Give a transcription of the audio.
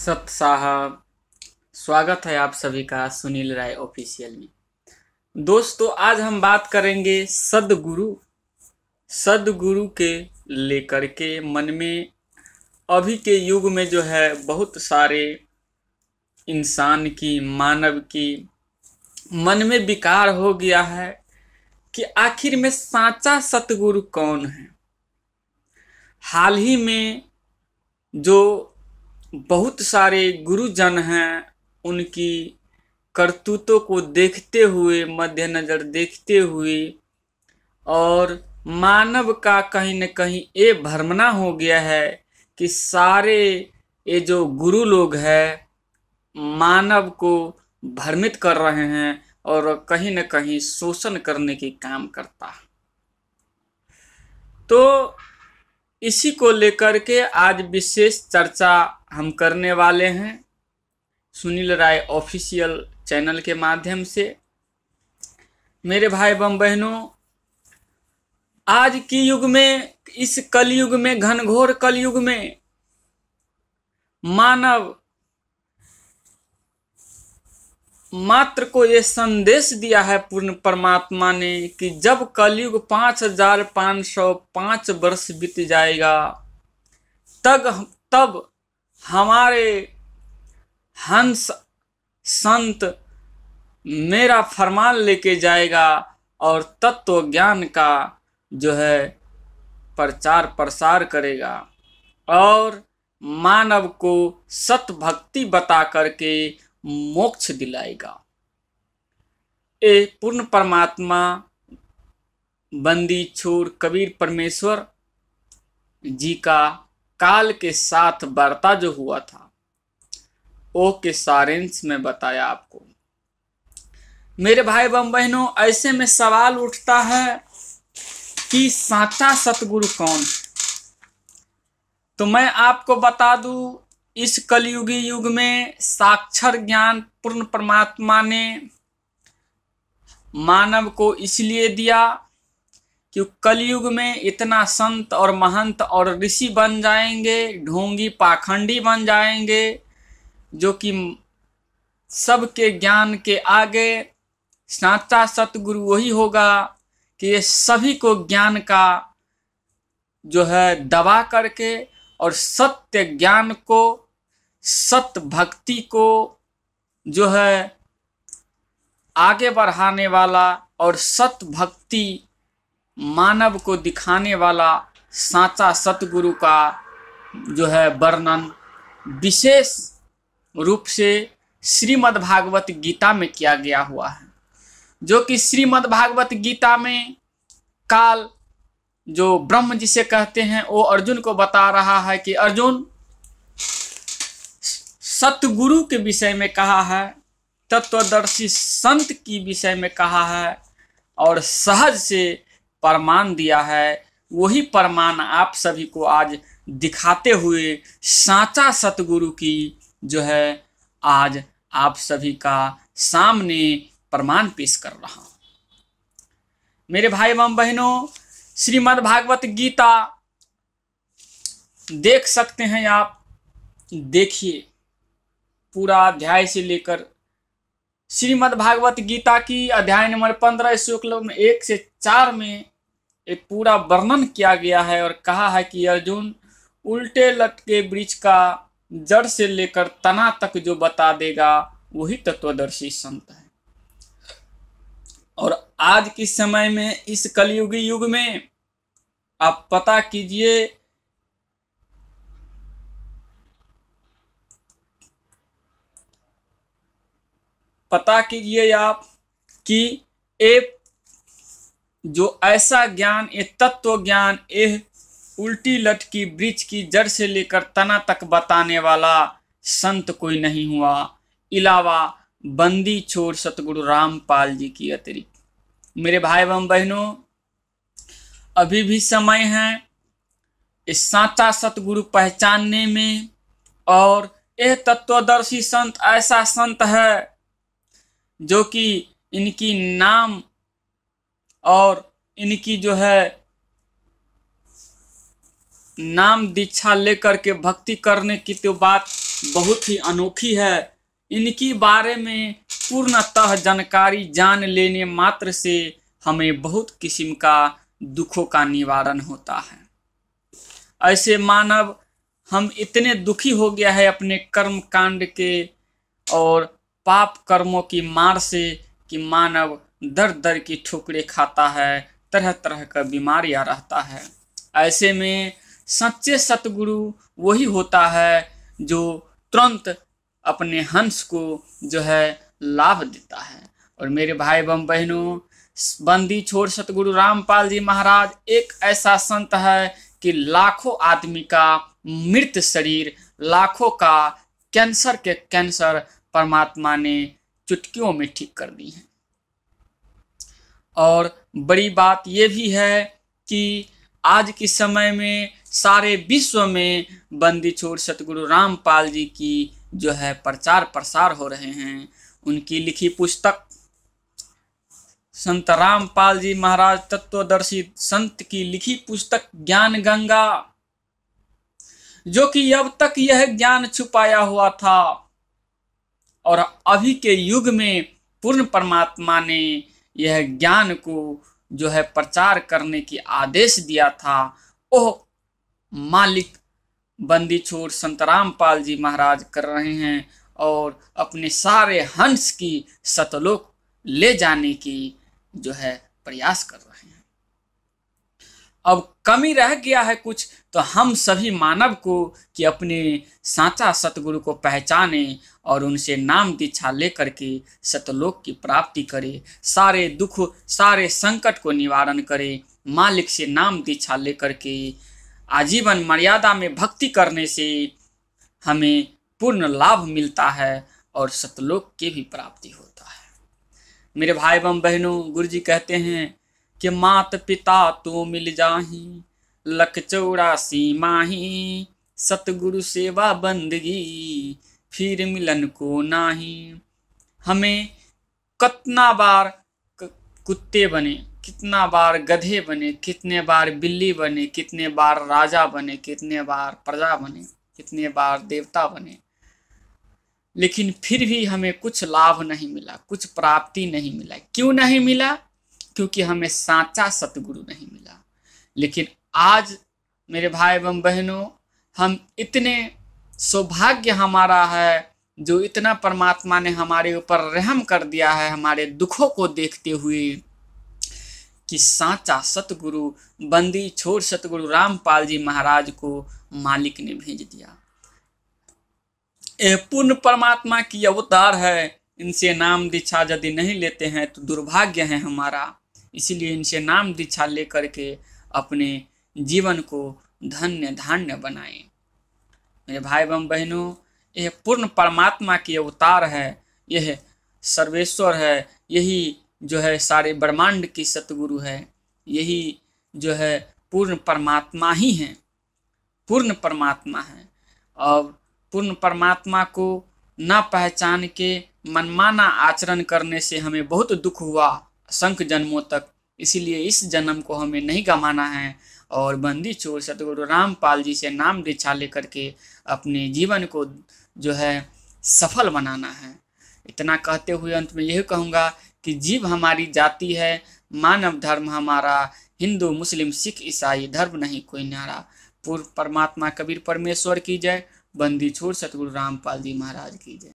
सत साह स्वागत है आप सभी का सुनील राय ऑफिशियल में दोस्तों आज हम बात करेंगे सदगुरु सदगुरु के लेकर के मन में अभी के युग में जो है बहुत सारे इंसान की मानव की मन में विकार हो गया है कि आखिर में साचा सतगुरु कौन है हाल ही में जो बहुत सारे गुरुजन हैं उनकी करतूतों को देखते हुए मद्देनज़र देखते हुए और मानव का कहीं न कहीं ये भ्रमना हो गया है कि सारे ये जो गुरु लोग हैं मानव को भ्रमित कर रहे हैं और कहीं न कहीं शोषण करने के काम करता है तो इसी को लेकर के आज विशेष चर्चा हम करने वाले हैं सुनील राय ऑफिशियल चैनल के माध्यम से मेरे भाई बम बहनों आज की युग में इस कलयुग में घनघोर कलयुग में मानव मात्र को ये संदेश दिया है पूर्ण परमात्मा ने कि जब कलयुग पाँच हजार पाँच सौ पाँच वर्ष बीत जाएगा तब तब हमारे हंस संत मेरा फरमान लेके जाएगा और तत्व ज्ञान का जो है प्रचार प्रसार करेगा और मानव को सत भक्ति बता करके मोक्ष दिलाएगा ए पूर्ण परमात्मा बंदी छोर कबीर परमेश्वर जी का काल के साथ वार्ता जो हुआ था ओ के सारेंस में बताया आपको मेरे भाई बम बहनों ऐसे में सवाल उठता है कि साचा सतगुरु कौन तो मैं आपको बता दूं इस कलयुगी युग में साक्षर ज्ञान पूर्ण परमात्मा ने मानव को इसलिए दिया कि कलयुग में इतना संत और महंत और ऋषि बन जाएंगे ढोंगी पाखंडी बन जाएंगे जो कि सबके ज्ञान के आगे साचा सतगुरु वही होगा कि ये सभी को ज्ञान का जो है दबा करके और सत्य ज्ञान को सत भक्ति को जो है आगे बढ़ाने वाला और सत भक्ति मानव को दिखाने वाला साचा सतगुरु का जो है वर्णन विशेष रूप से श्रीमद् भागवत गीता में किया गया हुआ है जो कि श्रीमद् भागवत गीता में काल जो ब्रह्म जिसे कहते हैं वो अर्जुन को बता रहा है कि अर्जुन सतगुरु के विषय में कहा है तत्वदर्शी संत की विषय में कहा है और सहज से प्रमाण दिया है वही प्रमाण आप सभी को आज दिखाते हुए साचा सतगुरु की जो है आज आप सभी का सामने प्रमाण पेश कर रहा हूं मेरे भाई एवं बहनों श्रीमद् भागवत गीता देख सकते हैं आप देखिए पूरा अध्याय से लेकर श्रीमद् भागवत गीता की अध्याय नंबर पंद्रह श्लोक एक से चार में एक पूरा वर्णन किया गया है और कहा है कि अर्जुन उल्टे लटके वृक्ष का जड़ से लेकर तना तक जो बता देगा वही तत्वदर्शी संत है और आज के समय में इस कलयुगी युग में आप पता कीजिए पता कीजिए आप कि ए जो ऐसा ज्ञान ये तत्व ज्ञान यह उल्टी लट की वृक्ष की जड़ से लेकर तना तक बताने वाला संत कोई नहीं हुआ इलावा बंदी छोड़ सतगुरु रामपाल जी की अतिरिक्त मेरे भाई एवं बहनों अभी भी समय है इस साता सतगुरु पहचानने में और यह तत्वदर्शी संत ऐसा संत है जो कि इनकी नाम और इनकी जो है नाम दीक्षा लेकर के भक्ति करने की तो बात बहुत ही अनोखी है इनकी बारे में पूर्णतः जानकारी जान लेने मात्र से हमें बहुत किस्म का दुखों का निवारण होता है ऐसे मानव हम इतने दुखी हो गया है अपने कर्म कांड के और पाप कर्मों की मार से कि मानव दर दर की ठुकरे खाता है तरह तरह का बीमारियां रहता है ऐसे में सच्चे सतगुरु वही होता है जो तुरंत अपने हंस को जो है लाभ देता है और मेरे भाई बम बहनों बंदी छोड़ सतगुरु रामपाल जी महाराज एक ऐसा संत है कि लाखों आदमी का मृत शरीर लाखों का कैंसर के कैंसर परमात्मा ने चुटकियों में ठीक कर दी हैं और बड़ी बात यह भी है कि आज के समय में सारे विश्व में बंदी छोड़ सतगुरु रामपाल जी की जो है प्रचार प्रसार हो रहे हैं उनकी लिखी पुस्तक संत रामपाल जी महाराज तत्वदर्शी संत की लिखी पुस्तक ज्ञान गंगा जो कि अब तक यह ज्ञान छुपाया हुआ था और अभी के युग में पूर्ण परमात्मा ने यह ज्ञान को जो है प्रचार करने की आदेश दिया था वह मालिक बंदी छोड़ संतराम पाल जी महाराज कर रहे हैं और अपने सारे हंस की सतलोक ले जाने की जो है प्रयास कर रहे हैं अब कमी रह गया है कुछ तो हम सभी मानव को कि अपने साचा सतगुरु को पहचाने और उनसे नाम दीक्षा लेकर के सतलोक की प्राप्ति करे सारे दुख सारे संकट को निवारण करे मालिक से नाम दीक्षा लेकर के आजीवन मर्यादा में भक्ति करने से हमें पूर्ण लाभ मिलता है और सतलोक की भी प्राप्ति होता है मेरे भाई एवं बहनों गुरु जी कहते हैं कि मात पिता तू मिल जाही लख चौरासी माही सतगुरु सेवा बंदगी फिर मिलन को नाही हमें कितना बार कुत्ते बने कितना बार गधे बने कितने बार बिल्ली बने कितने बार राजा बने कितने बार प्रजा बने कितने बार देवता बने लेकिन फिर भी हमें कुछ लाभ नहीं मिला कुछ प्राप्ति नहीं मिला क्यों नहीं मिला क्योंकि हमें साचा सतगुरु नहीं मिला लेकिन आज मेरे भाई एवं बहनों हम इतने सौभाग्य हमारा है जो इतना परमात्मा ने हमारे ऊपर रहम कर दिया है हमारे दुखों को देखते हुए कि साचा सतगुरु बंदी छोड़ सतगुरु रामपाल जी महाराज को मालिक ने भेज दिया यह पूर्ण परमात्मा की अवतार है इनसे नाम दीक्षा यदि नहीं लेते हैं तो दुर्भाग्य है हमारा इसीलिए इनसे नाम दीक्षा लेकर के अपने जीवन को धन्य धान्य बनाए मेरे भाई एवं बहनों यह पूर्ण परमात्मा की अवतार है यह सर्वेश्वर है यही जो है सारे ब्रह्मांड की सतगुरु है यही जो है पूर्ण परमात्मा ही है पूर्ण परमात्मा है और पूर्ण परमात्मा को ना पहचान के मनमाना आचरण करने से हमें बहुत दुख हुआ असंख्य जन्मों तक इसीलिए इस जन्म को हमें नहीं गंवाना है और बंदी चोर सतगुरु रामपाल जी से नाम दीक्षा लेकर के अपने जीवन को जो है सफल बनाना है इतना कहते हुए अंत में यह कहूँगा कि जीव हमारी जाति है मानव धर्म हमारा हिंदू मुस्लिम सिख ईसाई धर्म नहीं कोई नारा पूर्व परमात्मा कबीर परमेश्वर की जय बंदी छोड़ सतगुरु रामपाल जी महाराज की जय